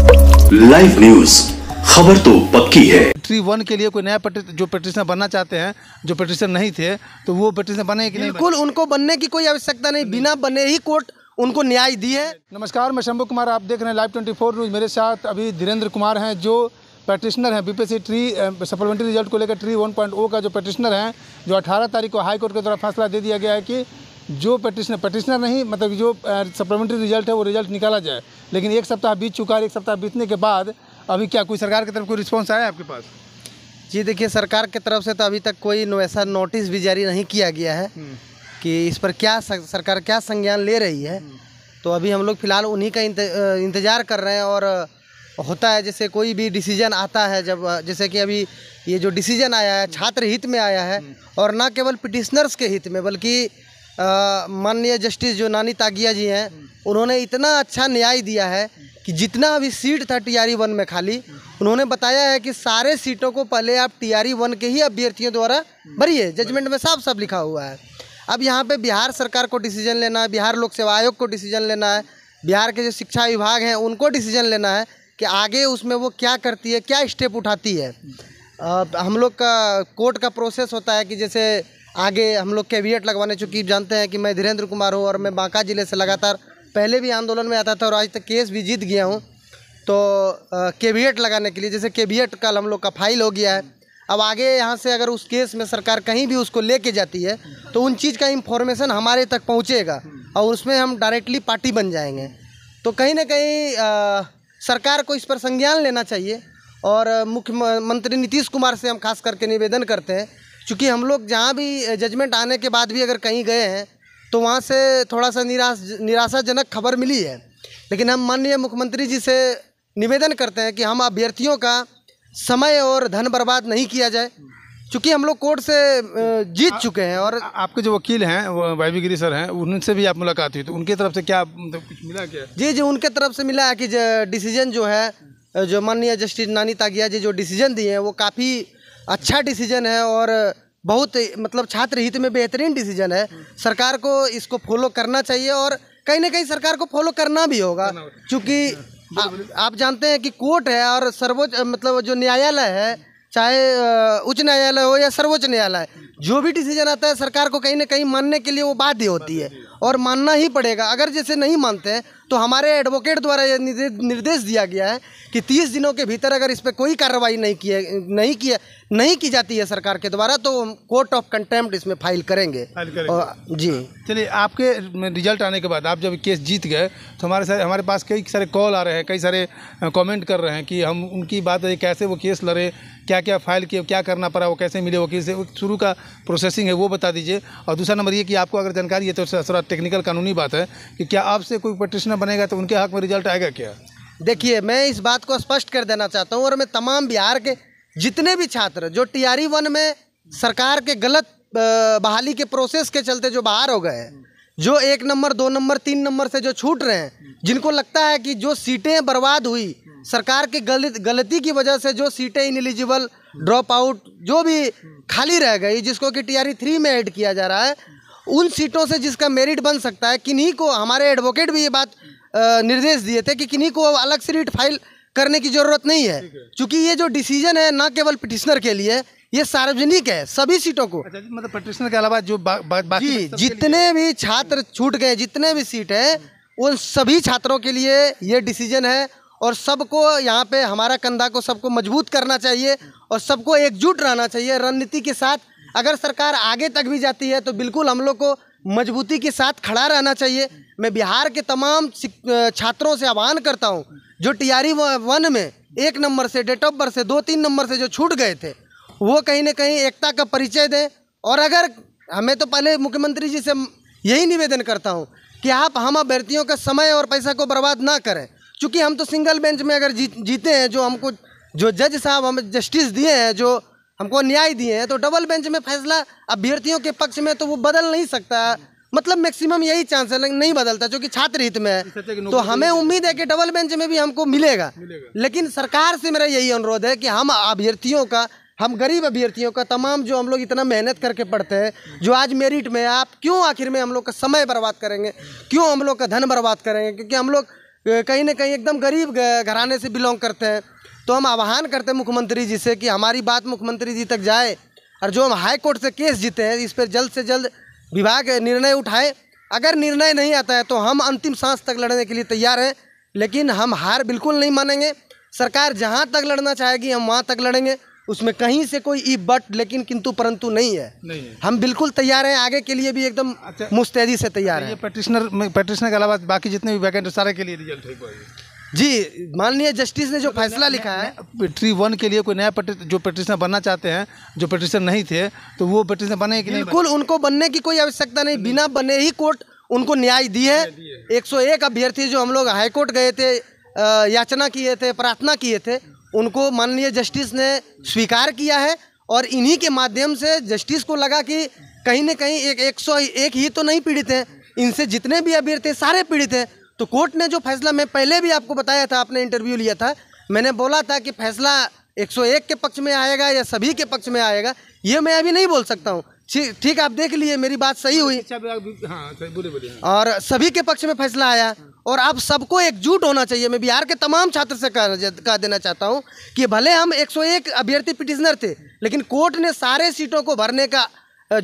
Live news खबर तो पक्की है ट्री वन के लिए कोई नया जो पटिशनर बनना चाहते हैं जो पटिशनर नहीं थे तो वो पटिशनर बने कि नहीं बिल्कुल उनको बनने की कोई आवश्यकता नहीं बिना बने ही कोर्ट उनको न्याय दी है नमस्कार मैं शंभू कुमार आप देख रहे हैं लाइव 24 न्यूज़ मेरे साथ अभी धीरेन्द्र कुमार हैं जो पेटिशनर हैं बीपीएससी ट्री सप्लीमेंट्री रिजल्ट को लेकर ट्री 1.0 का जो पेटिशनर हैं जो 18 तारीख को हाई कोर्ट के द्वारा फैसला दे दिया गया है कि जो पेटिशनर पेटिशनर नहीं मतलब जो सप्लीमेंट्री रिजल्ट है वो रिजल्ट निकाला जाए लेकिन एक सप्ताह बीत चुका है एक सप्ताह बीतने के बाद अभी क्या कोई सरकार की तरफ कोई रिस्पॉन्स आया है आपके पास जी देखिए सरकार की तरफ से तो अभी तक कोई ऐसा नोटिस भी जारी नहीं किया गया है हम्म। कि इस पर क्या सरकार क्या संज्ञान ले रही है हम्म। तो अभी हम लोग फ़िलहाल उन्हीं का इंतज़ार कर रहे हैं और होता है जैसे कोई भी डिसीजन आता है जब जैसे कि अभी ये जो डिसीजन आया है छात्र हित में आया है हम्म। और ना केवल पिटिशनर्स के हित में बल्कि माननीय जस्टिस जो नानी तागिया जी हैं उन्होंने इतना अच्छा न्याय दिया है कि जितना अभी सीट था टीआरई वन में खाली उन्होंने बताया है कि सारे सीटों को पहले आप टीआरई वन के ही अभ्यर्थियों द्वारा भरिए जजमेंट में साफ साफ लिखा हुआ है अब यहाँ पे बिहार सरकार को डिसीजन लेना है बिहार लोक सेवा आयोग को डिसीजन लेना है बिहार के जो शिक्षा विभाग हैं उनको डिसीजन लेना है कि आगे उसमें वो क्या करती है क्या स्टेप उठाती है आ, हम लोग का कोर्ट का प्रोसेस होता है कि जैसे आगे हम लोग कैबिनेट लगवाने चूँकि जानते हैं कि मैं धीरेन्द्र कुमार हूँ और मैं बांका ज़िले से लगातार पहले भी आंदोलन में आता था और आज तक केस भी जीत गया हूँ तो केबीएट लगाने के लिए जैसे केबीएट कल हम लोग का फाइल हो गया है अब आगे यहाँ से अगर उस केस में सरकार कहीं भी उसको लेके जाती है तो उन चीज़ का इन्फॉर्मेशन हमारे तक पहुँचेगा और उसमें हम डायरेक्टली पार्टी बन जाएंगे तो कहीं ना कहीं सरकार को इस पर संज्ञान लेना चाहिए और मुख्यमंत्री नीतीश कुमार से हम खास करके निवेदन करते हैं क्योंकि हम लोग जहाँ भी जजमेंट आने के बाद भी अगर कहीं गए हैं तो वहाँ से थोड़ा सा निराश निराशाजनक खबर मिली है लेकिन हम माननीय मुख्यमंत्री जी से निवेदन करते हैं कि हम अभ्यर्थियों का समय और धन बर्बाद नहीं किया जाए चूँकि हम लोग कोर्ट से जीत आ, चुके हैं और आ, आपके जो वकील हैं वाइवी गिरी सर हैं उनसे भी आप मुलाकात हुई तो उनके तरफ से क्या तो कुछ मिला क्या जी जी उनके तरफ से मिला है कि डिसीजन जो है जो माननीय जस्टिस नानी तागिया जी जो डिसीजन दिए हैं वो काफ़ी अच्छा डिसीजन है और बहुत मतलब छात्र हित में बेहतरीन डिसीजन है सरकार को इसको फॉलो करना चाहिए और कहीं ना कहीं सरकार को फॉलो करना भी होगा क्योंकि आप जानते हैं कि कोर्ट है और सर्वोच्च मतलब जो न्यायालय है चाहे उच्च न्यायालय हो या सर्वोच्च न्यायालय जो भी डिसीजन आता है सरकार को कहीं ना कहीं मानने के लिए वो बाध्य होती है और मानना ही पड़ेगा अगर जैसे नहीं मानते हैं तो हमारे एडवोकेट द्वारा यह निर्देश दिया गया है कि 30 दिनों के भीतर अगर इस पर कोई कार्रवाई नहीं किए नहीं किया नहीं की जाती है सरकार के द्वारा तो कोर्ट ऑफ कंटेम्प्ट इसमें फाइल करेंगे, फाइल करेंगे। और, जी चलिए आपके रिजल्ट आने के बाद आप जब केस जीत गए तो हमारे सारे हमारे पास कई सारे कॉल आ रहे हैं कई सारे कमेंट कर रहे हैं कि हम उनकी बात है कैसे वो केस लड़े क्या क्या फाइल किए क्या करना पड़ा वो कैसे मिले वकील से शुरू का प्रोसेसिंग है वो बता दीजिए और दूसरा नंबर ये कि आपको अगर जानकारी है तो थोड़ा टेक्निकल कानूनी बात है कि क्या आपसे कोई पटिशनर बनेगा तो उनके हक में रिजल्ट आएगा क्या देखिए मैं इस बात को स्पष्ट कर देना चाहता हूँ और मैं तमाम बिहार के जितने भी छात्र जो टी आर वन में सरकार के गलत बहाली के प्रोसेस के चलते जो बाहर हो गए जो एक नंबर दो नंबर तीन नंबर से जो छूट रहे हैं जिनको लगता है कि जो सीटें बर्बाद हुई सरकार की गलत गलती की वजह से जो सीटें इनएलिजिबल ड्रॉप आउट जो भी खाली रह गई जिसको कि टी आर थ्री में ऐड किया जा रहा है उन सीटों से जिसका मेरिट बन सकता है किन्हीं को हमारे एडवोकेट भी ये बात निर्देश दिए थे कि किन्हीं को अलग से रीट फाइल करने की ज़रूरत नहीं है क्योंकि ये जो डिसीजन है ना केवल पिटिशनर के लिए ये सार्वजनिक है सभी सीटों को अच्छा, मतलब पिटिशनर के अलावा जो बा, बा, बाकी जी मतलब जितने भी छात्र छूट गए जितने भी सीट है उन सभी छात्रों के लिए ये डिसीजन है और सबको यहाँ पे हमारा कंधा को सबको मजबूत करना चाहिए और सबको एकजुट रहना चाहिए रणनीति के साथ अगर सरकार आगे तक भी जाती है तो बिल्कुल हम लोग को मजबूती के साथ खड़ा रहना चाहिए मैं बिहार के तमाम छात्रों से आह्वान करता हूँ जो टी आर वन में एक नंबर से डेट ऑफ बर्थ से दो तीन नंबर से जो छूट गए थे वो कहीं ना कहीं एकता का परिचय दें और अगर हमें तो पहले मुख्यमंत्री जी से यही निवेदन करता हूँ कि आप हम अभ्यर्थियों का समय और पैसा को बर्बाद ना करें क्योंकि हम तो सिंगल बेंच में अगर जी, जीते हैं जो हमको जो जज साहब हमें जस्टिस दिए हैं जो हमको न्याय दिए हैं तो डबल बेंच में फैसला अभ्यर्थियों के पक्ष में तो वो बदल नहीं सकता मतलब मैक्सिमम यही चांस है नहीं बदलता जो कि छात्र हित में है तो, तो हमें उम्मीद है कि डबल बेंच में भी हमको मिलेगा, लेकिन सरकार से मेरा यही अनुरोध है कि हम अभ्यर्थियों का हम गरीब अभ्यर्थियों का तमाम जो हम लोग इतना मेहनत करके पढ़ते हैं जो आज मेरिट में आप क्यों आखिर में हम लोग का समय बर्बाद करेंगे क्यों हम लोग का धन बर्बाद करेंगे क्योंकि हम लोग कहीं ना कहीं एकदम गरीब घराने से बिलोंग करते हैं तो हम आह्वान करते हैं मुख्यमंत्री जी से कि हमारी बात मुख्यमंत्री जी तक जाए और जो हम हाई कोर्ट से केस जीते हैं इस पर जल्द से जल्द विभाग निर्णय उठाए अगर निर्णय नहीं आता है तो हम अंतिम सांस तक लड़ने के लिए तैयार हैं लेकिन हम हार बिल्कुल नहीं मानेंगे सरकार जहाँ तक लड़ना चाहेगी हम वहाँ तक लड़ेंगे उसमें कहीं से कोई ई बट लेकिन किंतु परंतु नहीं है नहीं है हम बिल्कुल तैयार हैं आगे के लिए भी एकदम अच्छा, मुस्तैदी से तैयार हैं पेटिशनर पटिशनर के अलावा बाकी जितने भी वैकेंट सारे के लिए रिजल्ट है जी माननीय जस्टिस ने जो फैसला लिखा है ट्री वन के लिए कोई नया जो पिटिशनर बनना चाहते हैं जो पटिशनर नहीं थे तो वो पिटिशनर बने कि नहीं बिल्कुल उनको बनने की कोई आवश्यकता नहीं बिना बने ही कोर्ट उनको न्याय दी है 101 अभ्यर्थी जो हम लोग हाईकोर्ट गए थे याचना किए थे प्रार्थना किए थे उनको माननीय जस्टिस ने स्वीकार किया है और इन्हीं के माध्यम से जस्टिस को लगा कि कहीं ना कहीं एक एक सौ एक ही तो नहीं पीड़ित हैं इनसे जितने भी अभ्यर्थी सारे पीड़ित हैं तो कोर्ट ने जो फैसला मैं पहले भी आपको बताया था आपने इंटरव्यू लिया था मैंने बोला था कि फैसला 101 के पक्ष में आएगा या सभी के पक्ष में आएगा ये मैं अभी नहीं बोल सकता हूँ ठीक आप देख लिए मेरी बात सही हुई अच्छा, हाँ, और सभी के पक्ष में फैसला आया और आप सबको एकजुट होना चाहिए मैं बिहार के तमाम छात्र से कह देना चाहता हूँ कि भले हम 101 अभ्यर्थी पिटिशनर थे लेकिन कोर्ट ने सारे सीटों को भरने का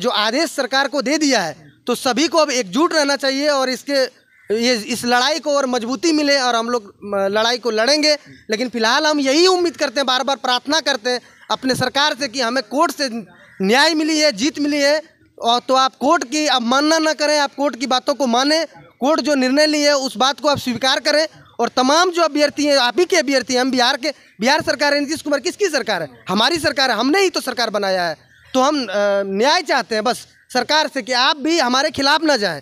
जो आदेश सरकार को दे दिया है तो सभी को अब एकजुट रहना चाहिए और इसके ये इस लड़ाई को और मजबूती मिले और हम लोग लड़ाई को लड़ेंगे लेकिन फिलहाल हम यही उम्मीद करते हैं बार बार प्रार्थना करते हैं अपने सरकार से कि हमें कोर्ट से न्याय मिली है जीत मिली है और तो आप कोर्ट की अब मानना ना करें आप कोर्ट की बातों को माने कोर्ट जो निर्णय लिए है उस बात को आप स्वीकार करें और तमाम जो अभ्यर्थी हैं आप ही के अभ्यर्थी हैं हम बिहार के बिहार सरकार है नीतीश कुमार किसकी सरकार है हमारी सरकार है हमने ही तो सरकार बनाया है तो हम न्याय चाहते हैं बस सरकार से कि आप भी हमारे खिलाफ ना जाएं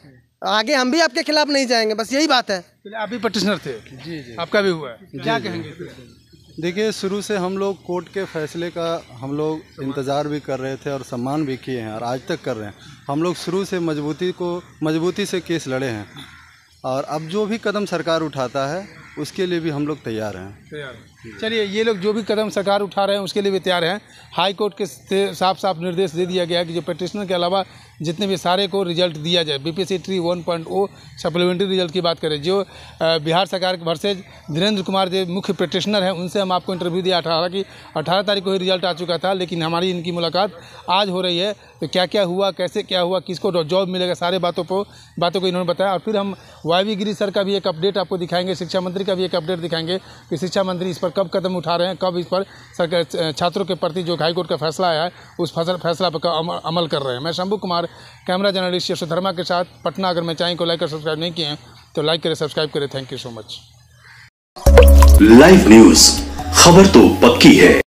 आगे हम भी आपके खिलाफ नहीं जाएंगे बस यही बात है आप भी पटिशनर थे जी जी आपका भी हुआ है क्या कहेंगे देखिए शुरू से हम लोग कोर्ट के फैसले का हम लोग इंतज़ार भी कर रहे थे और सम्मान भी किए हैं और आज तक कर रहे हैं हम लोग शुरू से मजबूती को मजबूती से केस लड़े हैं और अब जो भी कदम सरकार उठाता है उसके लिए भी हम लोग तैयार हैं चलिए ये लोग जो भी कदम सरकार उठा रहे हैं उसके लिए भी तैयार हैं हाई कोर्ट के साफ साफ निर्देश दे दिया गया है कि जो पेटिशनर के अलावा जितने भी सारे को रिजल्ट दिया जाए B P C one point O supplementary result की बात करें जो बिहार सरकार के भरसे धीरेन्द्र कुमार जो मुख्य पेटिशनर हैं उनसे हम आपको इंटरव्यू दिया अठारह की अठारह तारीख को ही रिजल्ट आ चुका था लेकिन हमारी इनकी मुलाकात आज हो रही है तो क्या क्या हुआ कैसे क्या हुआ किसको जॉब मिलेगा सारे बातों पर बातों को इन्होंने बताया और फिर हम वाई गिरी सर का भी एक अपडेट आपको दिखाएंगे शिक्षा मंत्री का भी एक अपडेट दिखाएंगे कि शिक्षा शिक्षा मंत्री इस पर कब कदम उठा रहे हैं कब इस पर सरकार छात्रों के प्रति जो हाईकोर्ट का फैसला आया है उस फैसला फैसला पर अमल, अमल कर रहे हैं मैं शंभू कुमार कैमरा जर्नलिस्ट यशोधर्मा के साथ पटना अगर मैं चाहें को लाइक और सब्सक्राइब नहीं किए तो लाइक करें सब्सक्राइब करें thank you so much live news खबर तो पक्की है